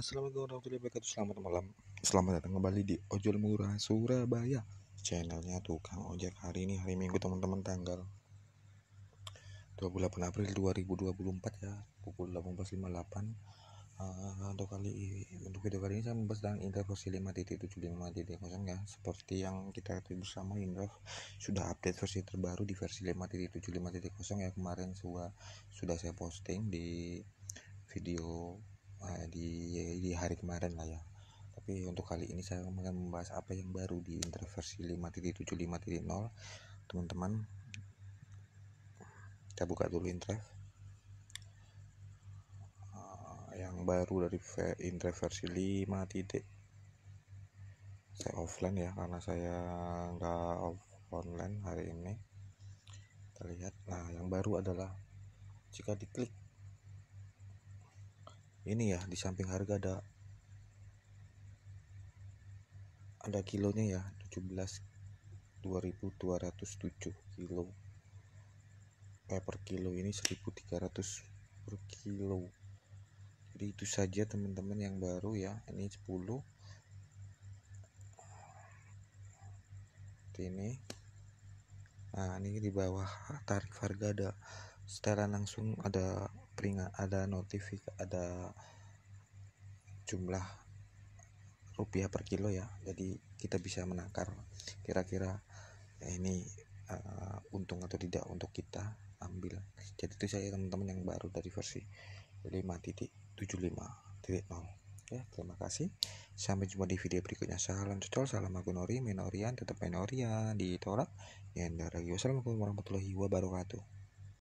Assalamualaikum warahmatullahi wabarakatuh Selamat malam Selamat datang kembali di Ojol Murah Surabaya Channelnya Tukang Ojek Hari ini hari Minggu teman-teman tanggal 28 April 2024 ya Pukul 18.58 uh, ah, untuk kali ini untuk video kali ini saya membahas tentang Indrafos 5.75.0 ya seperti yang kita ketahui bersama Indraf sudah update versi terbaru di versi 5.75.0 ya kemarin sudah sudah saya posting di video Ah, di di hari kemarin lah ya tapi untuk kali ini saya akan membahas apa yang baru di interversi 5.7.5.0 teman-teman kita buka dulu intrav ah, yang baru dari interversi 5 titik saya offline ya karena saya nggak off online hari ini terlihat nah yang baru adalah jika diklik ini ya di samping harga ada ada kilonya ya 17 2207 kilo eh, per kilo ini 1300 per kilo jadi itu saja teman-teman yang baru ya ini 10 ini nah ini di bawah tarif harga ada secara langsung ada peringat ada notifik ada jumlah rupiah per kilo ya jadi kita bisa menakar kira-kira ya ini uh, untung atau tidak untuk kita ambil jadi itu saya teman-teman yang baru dari versi 5.75.0 ya terima kasih sampai jumpa di video berikutnya salam cocol salam agunori minorian tetap minorian di torak ya wassalamualaikum warahmatullahi wabarakatuh